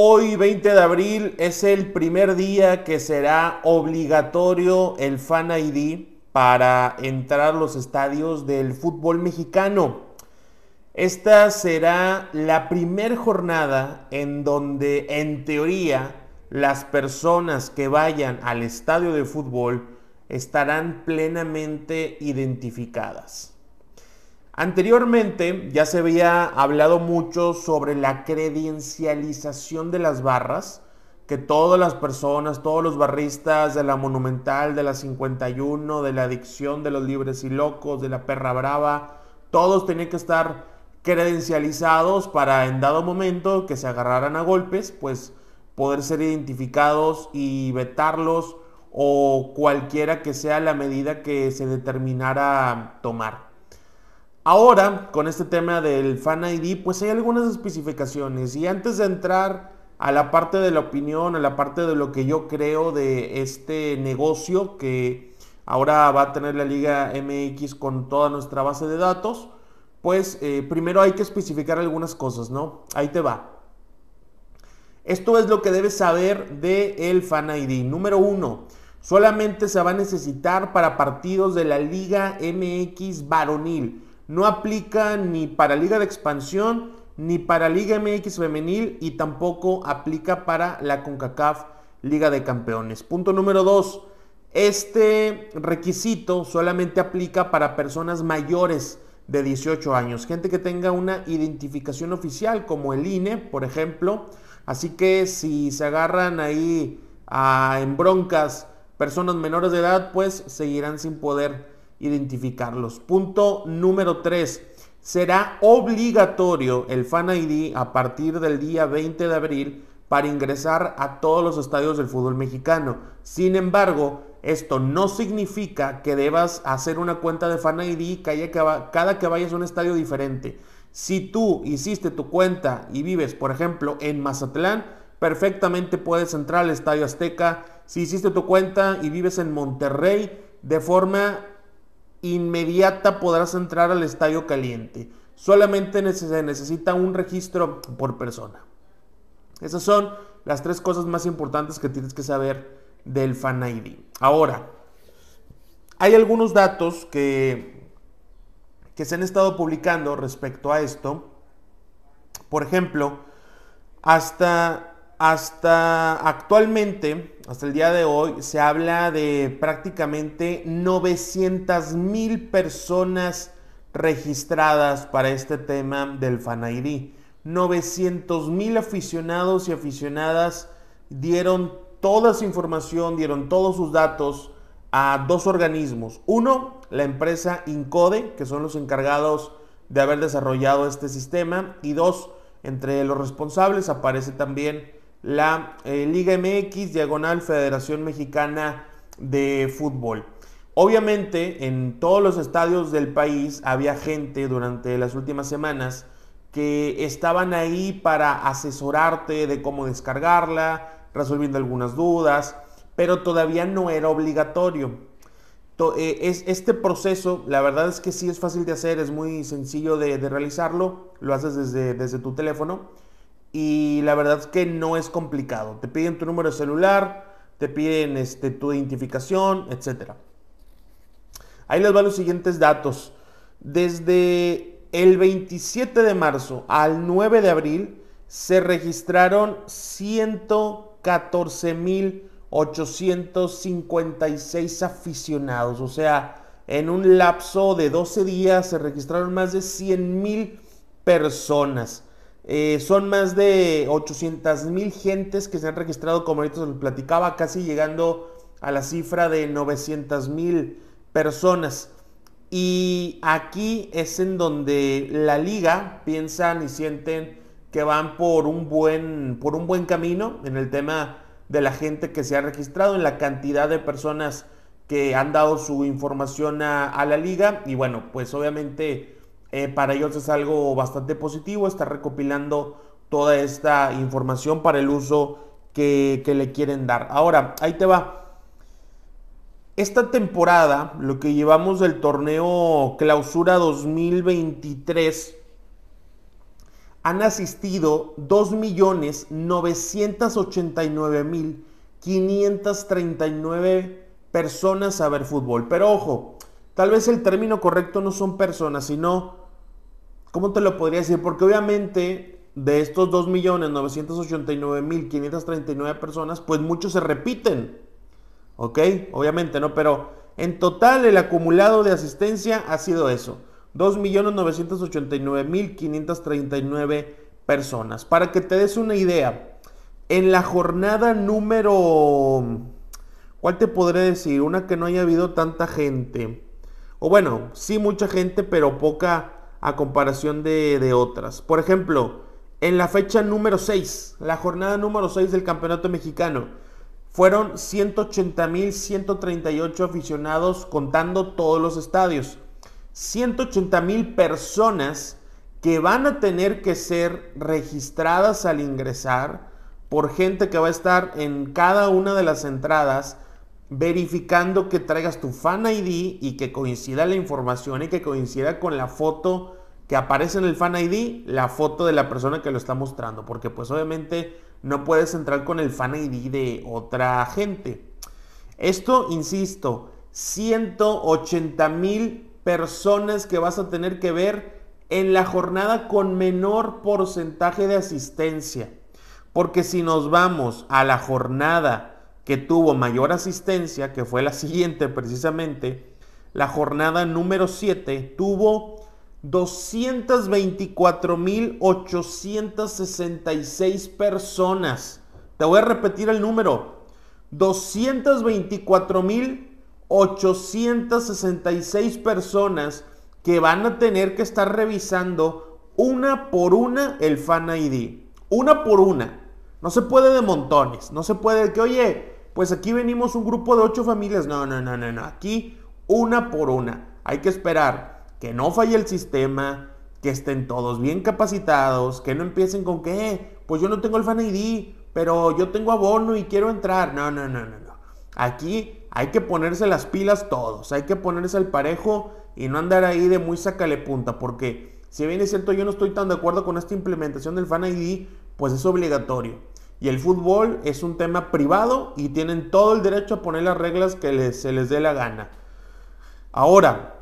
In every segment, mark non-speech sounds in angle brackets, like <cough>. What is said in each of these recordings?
Hoy 20 de abril es el primer día que será obligatorio el Fan ID para entrar a los estadios del fútbol mexicano. Esta será la primer jornada en donde en teoría las personas que vayan al estadio de fútbol estarán plenamente identificadas. Anteriormente ya se había hablado mucho sobre la credencialización de las barras, que todas las personas, todos los barristas de la Monumental, de la 51, de la Adicción, de los Libres y Locos, de la Perra Brava, todos tenían que estar credencializados para en dado momento que se agarraran a golpes, pues poder ser identificados y vetarlos o cualquiera que sea la medida que se determinara tomar. Ahora, con este tema del Fan ID, pues hay algunas especificaciones. Y antes de entrar a la parte de la opinión, a la parte de lo que yo creo de este negocio que ahora va a tener la Liga MX con toda nuestra base de datos, pues eh, primero hay que especificar algunas cosas, ¿no? Ahí te va. Esto es lo que debes saber de el Fan ID. Número uno, solamente se va a necesitar para partidos de la Liga MX varonil no aplica ni para Liga de Expansión, ni para Liga MX Femenil y tampoco aplica para la CONCACAF Liga de Campeones. Punto número dos: Este requisito solamente aplica para personas mayores de 18 años, gente que tenga una identificación oficial como el INE, por ejemplo. Así que si se agarran ahí ah, en broncas personas menores de edad, pues seguirán sin poder identificarlos. Punto número 3. Será obligatorio el Fan ID a partir del día 20 de abril para ingresar a todos los estadios del fútbol mexicano. Sin embargo, esto no significa que debas hacer una cuenta de Fan ID cada que vayas a un estadio diferente. Si tú hiciste tu cuenta y vives, por ejemplo, en Mazatlán, perfectamente puedes entrar al Estadio Azteca. Si hiciste tu cuenta y vives en Monterrey, de forma inmediata podrás entrar al estadio caliente. Solamente se necesita un registro por persona. Esas son las tres cosas más importantes que tienes que saber del Fan ID. Ahora, hay algunos datos que, que se han estado publicando respecto a esto. Por ejemplo, hasta hasta actualmente, hasta el día de hoy, se habla de prácticamente 900 mil personas registradas para este tema del Fanairí. 900 mil aficionados y aficionadas dieron toda su información, dieron todos sus datos a dos organismos. Uno, la empresa Incode, que son los encargados de haber desarrollado este sistema. Y dos, entre los responsables aparece también la eh, Liga MX, diagonal Federación Mexicana de Fútbol. Obviamente en todos los estadios del país había gente durante las últimas semanas que estaban ahí para asesorarte de cómo descargarla, resolviendo algunas dudas, pero todavía no era obligatorio. Eh, este proceso, la verdad es que sí es fácil de hacer, es muy sencillo de, realizarlo, lo haces desde, desde tu teléfono y la verdad es que no es complicado. Te piden tu número de celular, te piden este, tu identificación, etc. Ahí les van los siguientes datos. Desde el 27 de marzo al 9 de abril se registraron 114.856 aficionados. O sea, en un lapso de 12 días se registraron más de 100.000 personas. Eh, son más de 800 mil gentes que se han registrado, como ahorita les platicaba, casi llegando a la cifra de 900 mil personas. Y aquí es en donde la liga piensan y sienten que van por un buen, por un buen camino en el tema de la gente que se ha registrado, en la cantidad de personas que han dado su información a, a la liga. Y bueno, pues obviamente eh, para ellos es algo bastante positivo, está recopilando toda esta información para el uso que, que le quieren dar. Ahora, ahí te va. Esta temporada, lo que llevamos del torneo Clausura 2023, han asistido 2.989.539 personas a ver fútbol. Pero ojo, Tal vez el término correcto no son personas, sino, ¿cómo te lo podría decir? Porque obviamente de estos 2.989.539 personas, pues muchos se repiten. ¿Ok? Obviamente, ¿no? Pero en total el acumulado de asistencia ha sido eso. 2.989.539 personas. Para que te des una idea, en la jornada número... ¿Cuál te podré decir? Una que no haya habido tanta gente. O bueno, sí mucha gente, pero poca a comparación de, de otras. Por ejemplo, en la fecha número 6, la jornada número 6 del Campeonato Mexicano, fueron 180.138 aficionados contando todos los estadios. 180.000 personas que van a tener que ser registradas al ingresar por gente que va a estar en cada una de las entradas verificando que traigas tu Fan ID y que coincida la información y que coincida con la foto que aparece en el Fan ID, la foto de la persona que lo está mostrando, porque pues obviamente no puedes entrar con el Fan ID de otra gente. Esto, insisto, 180 mil personas que vas a tener que ver en la jornada con menor porcentaje de asistencia. Porque si nos vamos a la jornada que tuvo mayor asistencia, que fue la <laughs> siguiente precisamente, la jornada número 7 tuvo 224.866 personas. Te voy a repetir el número. 224.866 personas que van a tener que estar revisando una por una el Fan ID. Una por una. No se puede de montones. No se puede de que, oye, pues aquí venimos un grupo de ocho familias. No, no, no, no, no. Aquí una por una. Hay que esperar que no falle el sistema, que estén todos bien capacitados, que no empiecen con que, eh, pues yo no tengo el Fan ID, pero yo tengo abono y quiero entrar. No, no, no, no, no. Aquí hay que ponerse las pilas todos, hay que ponerse al parejo y no andar ahí de muy sacale punta, porque si bien es cierto yo no estoy tan de acuerdo con esta implementación del Fan ID, pues es obligatorio y el fútbol es un tema privado y tienen todo el derecho a poner las reglas que se les dé la gana. Ahora,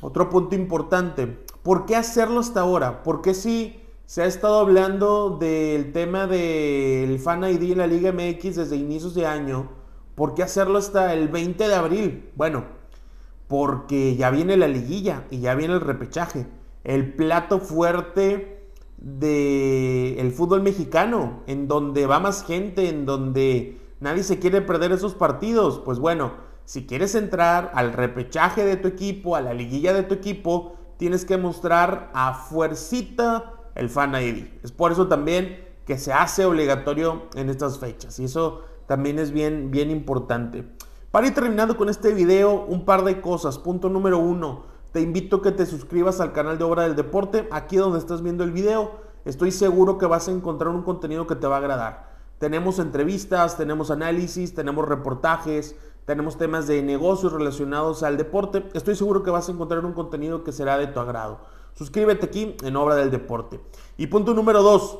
otro punto importante, ¿por qué hacerlo hasta ahora? ¿Por qué si se ha estado hablando del tema del Fan ID en la Liga MX desde inicios de año? ¿Por qué hacerlo hasta el 20 de abril? Bueno, porque ya viene la liguilla y ya viene el repechaje. El plato fuerte de el fútbol mexicano, en donde va más gente, en donde nadie se quiere perder esos partidos. Pues bueno, si quieres entrar al repechaje de tu equipo, a la liguilla de tu equipo, tienes que mostrar a fuercita el Fan ID. Es por eso también que se hace obligatorio en estas fechas y eso también es bien, bien importante. Para ir terminando con este video, un par de cosas. Punto número uno, te invito a que te suscribas al canal de Obra del Deporte, aquí donde estás viendo el video. Estoy seguro que vas a encontrar un contenido que te va a agradar. Tenemos entrevistas, tenemos análisis, tenemos reportajes, tenemos temas de negocios relacionados al deporte. Estoy seguro que vas a encontrar un contenido que será de tu agrado. Suscríbete aquí en Obra del Deporte. Y punto número dos.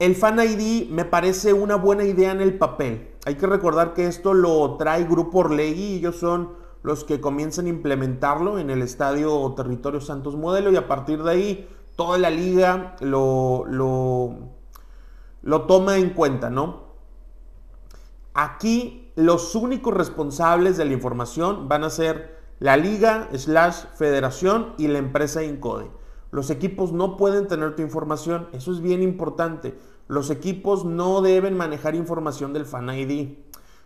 El Fan ID me parece una buena idea en el papel. Hay que recordar que esto lo trae Grupo Orlegui y ellos son los que comienzan a implementarlo en el estadio o territorio Santos Modelo y a partir de ahí toda la liga lo, lo, toma en cuenta, ¿no? Aquí los únicos responsables de la información van a ser la liga, slash federación y la empresa Incode. Los equipos no pueden tener tu información, eso es bien importante. Los equipos no deben manejar información del Fan ID.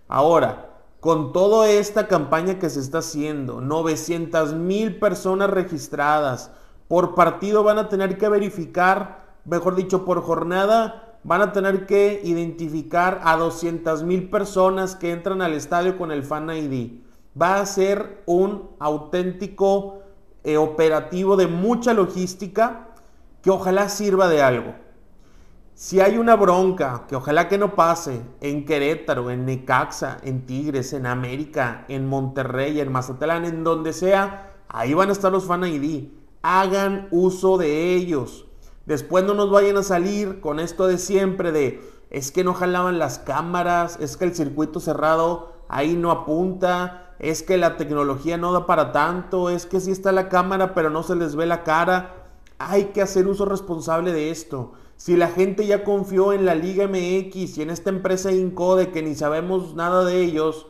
Ahora, con toda esta campaña que se está haciendo, 900 mil personas registradas, por partido van a tener que verificar, mejor dicho, por jornada van a tener que identificar a 200 mil personas que entran al estadio con el Fan ID. Va a ser un auténtico eh, operativo de mucha logística que ojalá sirva de algo. Si hay una bronca, que ojalá que no pase, en Querétaro, en Necaxa, en Tigres, en América, en Monterrey, en Mazatlán, en donde sea, ahí van a estar los fan ID. Hagan uso de ellos. Después no nos vayan a salir con esto de siempre de es que no jalaban las cámaras, es que el circuito cerrado ahí no apunta, es que la tecnología no da para tanto, es que sí está la cámara pero no se les ve la cara. Hay que hacer uso responsable de esto. Si la gente ya confió en la Liga MX y en esta empresa Incode que ni sabemos nada de ellos,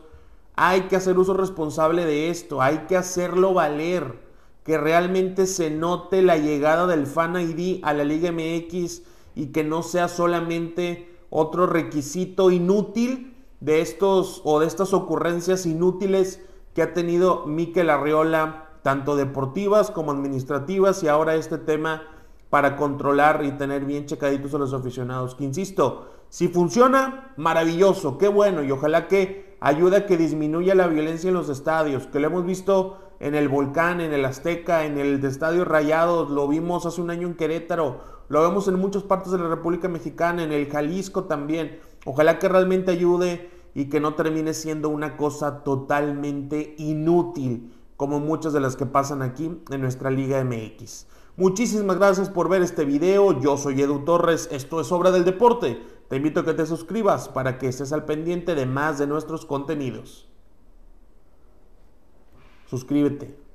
hay que hacer uso responsable de esto, hay que hacerlo valer, que realmente se note la llegada del Fan ID a la Liga MX y que no sea solamente otro requisito inútil de estos o de estas ocurrencias inútiles que ha tenido Mikel Arriola, tanto deportivas como administrativas y ahora este tema para controlar y tener bien checaditos a los aficionados. Que insisto, si funciona, maravilloso, qué bueno y ojalá que ayude a que disminuya la violencia en los estadios, que lo hemos visto en el Volcán, en el Azteca, en el de Estadio Rayados, lo vimos hace un año en Querétaro, lo vemos en muchas partes de la República Mexicana, en el Jalisco también. Ojalá que realmente ayude y que no termine siendo una cosa totalmente inútil, como muchas de las que pasan aquí en nuestra Liga MX. Muchísimas gracias por ver este video. Yo soy Edu Torres. Esto es Obra del Deporte. Te invito a que te suscribas para que estés al pendiente de más de nuestros contenidos. Suscríbete.